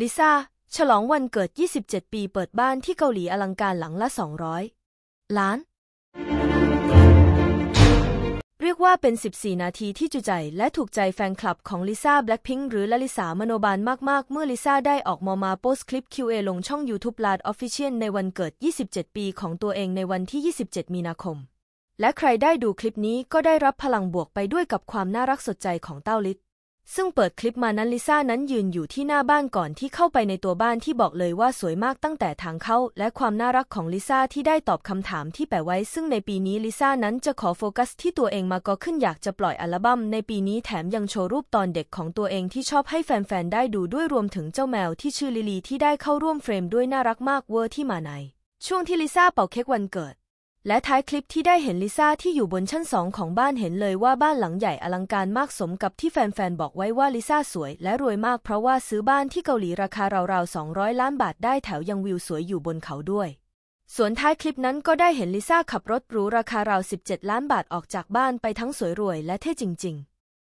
ลิซ่า ฉลองวันเกิด 27 ปี เปิดบ้านที่เกาหลีอลังการหลังละ 200 ล้าน เรียกว่าเป็น 14 นาทีที่จุใจและถูกใจแฟนคลับของลิซ่าแบล็คพิงหรือลลิสามโนบาลมาก ๆ เมื่อลิซ่าได้ออกมามาโพสคลิป QA ลงช่อง YouTube ลาดออฟฟิเชียลในวันเกิด 27 ปีของตัวเองในวันที่ 27 มีนาคม และใครได้ดูคลิปนี้ก็ได้รับพลังบวกไปด้วยกับความน่ารักสดใจของเต้าลิศซึ่งเปิดคลิปมานั้นลิซ่านั้นยืนอยู่ที่หน้าบ้านก่อนที่เข้าไปในตัวบ้านที่บอกเลยว่าสวยมากตั้งแต่ทางเข้าและความน่ารักของลิซ่าที่ได้ตอบคำถามที่แปะไว้ซึ่งในปีนี้ลิซ่านั้นจะขอโฟกัสที่ตัวเองมาก็ขึ้นอยากจะปล่อยอัลบั้มในปีนี้แถมยังโชว์รูปตอนเด็กของตัวเองที่ชอบให้แฟนๆได้ดูด้วยรวมถึงเจ้าแมวที่ชื่อลิลีที่ได้เข้าร่วมเฟรมด้วยน่ารักมากเวอร์ที่มาในช่วงที่ลิซ่าเป่าเค้กวันเกิดและท้ายคลิปที่ได้เห็นลิซ่าที่อยู่บนชั้นสองของบ้านเห็นเลยว่าบ้านหลังใหญ่อลังการมากสมกับที่แฟนๆบอกไว้ว่าลิซ่าสวยและรวยมากเพราะว่าซื้อบ้านที่เกาหลีราคาราวๆ200 ล้านบาทได้แถวยังวิวสวยอยู่บนเขาด้วย ส่วนท้ายคลิปนั้นก็ได้เห็นลิซ่าขับรถหรูราคาราว17 ล้านบาทออกจากบ้านไปทั้งสวยรวย และเท่จริง ๆ